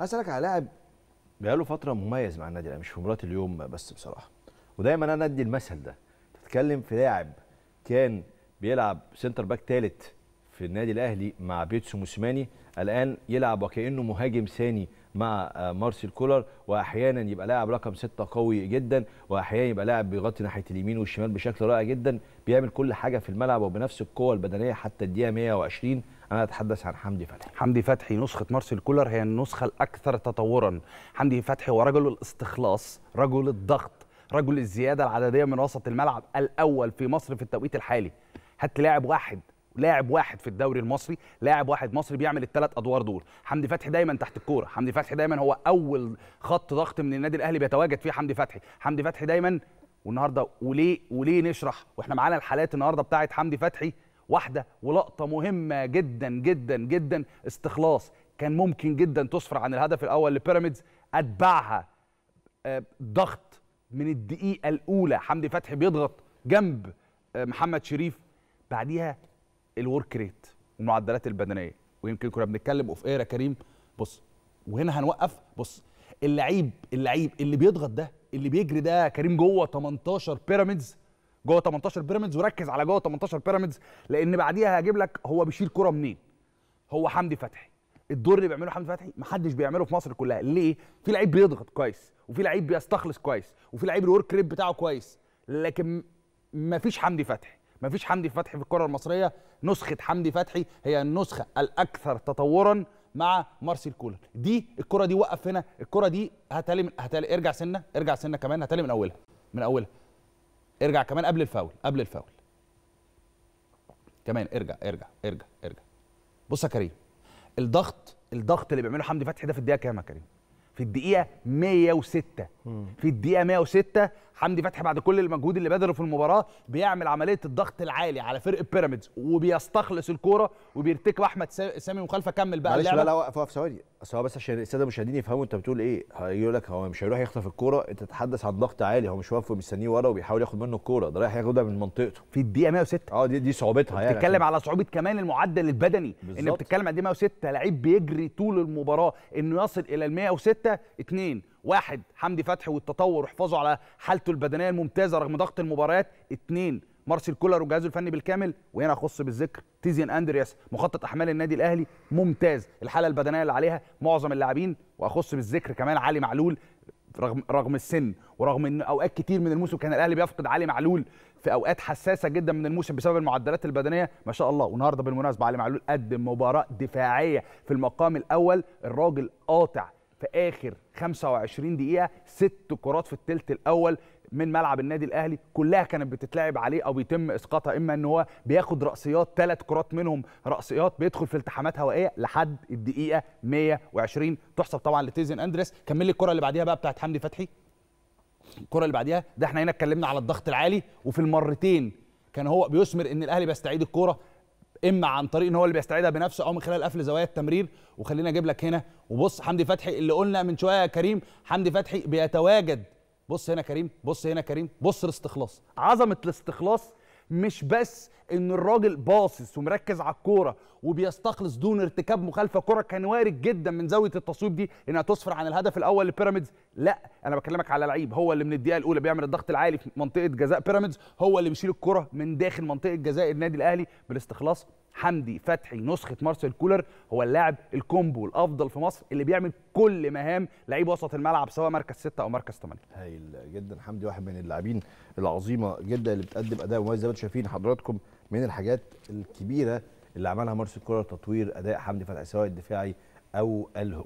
هسألك على لاعب بقاله فترة مميز مع النادي الأهلي مش في مباراة اليوم بس بصراحة ودايما أنا أدي المثل ده تتكلم في لاعب كان بيلعب سنتر باك ثالث في النادي الأهلي مع بيتسو موسيماني الآن يلعب وكأنه مهاجم ثاني مع آه، مارسيل كولر واحيانا يبقى لاعب رقم ستة قوي جدا واحيانا يبقى لاعب بيغطي ناحيه اليمين والشمال بشكل رائع جدا بيعمل كل حاجه في الملعب وبنفس القوه البدنيه حتى الدقيقه 120 انا اتحدث عن حمدي فتحي حمدي فتحي نسخه مارسيل كولر هي النسخه الاكثر تطورا حمدي فتحي هو رجل الاستخلاص رجل الضغط رجل الزياده العدديه من وسط الملعب الاول في مصر في التوقيت الحالي هات لاعب واحد لاعب واحد في الدوري المصري لاعب واحد مصري بيعمل الثلاث ادوار دول حمدي فتحي دايما تحت الكوره حمدي فتحي دايما هو اول خط ضغط من النادي الاهلي بيتواجد فيه حمدي فتحي حمدي فتحي دايما والنهارده وليه وليه نشرح واحنا معانا الحالات النهارده بتاعه حمدي فتحي واحده ولقطه مهمه جدا جدا جدا استخلاص كان ممكن جدا تسفر عن الهدف الاول لبيراميدز اتبعها آه، ضغط من الدقيقه الاولى حمدي فتحي بيضغط جنب آه، محمد شريف بعديها الورك ريت والمعدلات البدنيه ويمكن كنا بنتكلم اوف اير يا كريم بص وهنا هنوقف بص اللعيب اللعيب اللي بيضغط ده اللي بيجري ده كريم جوه 18 بيراميدز جوه 18 بيراميدز وركز على جوه 18 بيراميدز لان بعديها هجيب لك هو بيشيل كره منين هو حمدي فتحي الدور اللي بيعمله حمدي فتحي محدش بيعمله في مصر كلها ليه في لعيب بيضغط كويس وفي لعيب بيستخلص كويس وفي لعيب الورك ريت بتاعه كويس لكن مفيش حمدي فتحي مفيش حمدي فتحي في الكره المصريه نسخه حمدي فتحي هي النسخه الاكثر تطورا مع مارسيل كولر دي الكره دي وقف هنا الكره دي هتالي من هتالي ارجع سنه ارجع سنه كمان هتالي من اولها من اولها ارجع كمان قبل الفاول قبل الفاول كمان ارجع ارجع ارجع ارجع بص يا كريم الضغط الضغط اللي بيعمله حمدي فتحي ده في الدقيقه كام يا كريم في الدقيقه 106 في الدقيقه 106 حمدي فتحي بعد كل المجهود اللي بذله في المباراه بيعمل عمليه الضغط العالي على فرق بيراميدز وبيستخلص الكوره وبيرتكب احمد سامي مخالفه كمل بقى معلش لا لا وقف وقف ثواني بس هو بس عشان الساده المشاهدين يفهموا انت بتقول ايه هيقول لك هو مش هيروح يخطف الكوره انت تتحدث عن ضغط عالي هو مش واقف مستنيه ورا وبيحاول ياخد منه الكوره ده رايح ياخدها من منطقته في الدقيقه 106 اه دي دي صعوبتها يعني بتتكلم على صعوبه كمان المعدل البدني بالزبط. ان بتتكلم على دي 106 لعيب بيجري طول المباراه انه يصل الى ال 106 2 واحد حمدي فتحي والتطور وحفاظه على حالته البدنيه الممتازه رغم ضغط المباريات اثنين مارسيل كولر وجهازه الفني بالكامل وهنا اخص بالذكر تيزيان اندرياس مخطط احمال النادي الاهلي ممتاز الحاله البدنيه اللي عليها معظم اللاعبين واخص بالذكر كمان علي معلول رغم رغم السن ورغم ان اوقات كتير من الموسم كان الاهلي بيفقد علي معلول في اوقات حساسه جدا من الموسم بسبب المعدلات البدنيه ما شاء الله والنهارده بالمناسبه علي معلول قدم مباراه دفاعيه في المقام الاول الراجل قاطع في اخر 25 دقيقه ست كرات في الثلث الاول من ملعب النادي الاهلي كلها كانت بتتلعب عليه او بيتم اسقاطها اما ان هو بياخد راسيات ثلاث كرات منهم راسيات بيدخل في التحامات هوائيه لحد الدقيقه 120 تحسب طبعا لتيزن اندريس كمل لي الكره اللي بعديها بقى بتاعت حمدي فتحي الكره اللي بعديها ده احنا هنا اتكلمنا على الضغط العالي وفي المرتين كان هو بيثمر ان الاهلي بيستعيد الكوره اما عن طريق ان هو اللي بيستعيدها بنفسه او من خلال قفل زوايا التمرير وخلينا اجيب لك هنا وبص حمدي فتحي اللي قلنا من شويه يا كريم حمدي فتحي بيتواجد بص هنا كريم بص هنا كريم بص الاستخلاص عظمه الاستخلاص مش بس ان الراجل باصص ومركز على الكوره وبيستخلص دون ارتكاب مخالفه كوره كان وارد جدا من زاويه التصويب دي انها تصفر عن الهدف الاول لبيراميدز لا انا بكلمك على لعيب هو اللي من الدقيقه الاولى بيعمل الضغط العالي في منطقه جزاء بيراميدز هو اللي بيشيل الكوره من داخل منطقه جزاء النادي الاهلي بالاستخلاص حمدي فتحي نسخه مارسيل كولر هو اللاعب الكومبو الافضل في مصر اللي بيعمل كل مهام لعيب وسط الملعب سواء مركز 6 او مركز 8 هايل جدا حمدي واحد من اللاعبين العظيمه جدا اللي بتقدم اداء مميز زي ما انتم شايفين حضراتكم من الحاجات الكبيره اللي عملها مارسيل كولر تطوير اداء حمدي فتحي سواء الدفاعي او الهجوم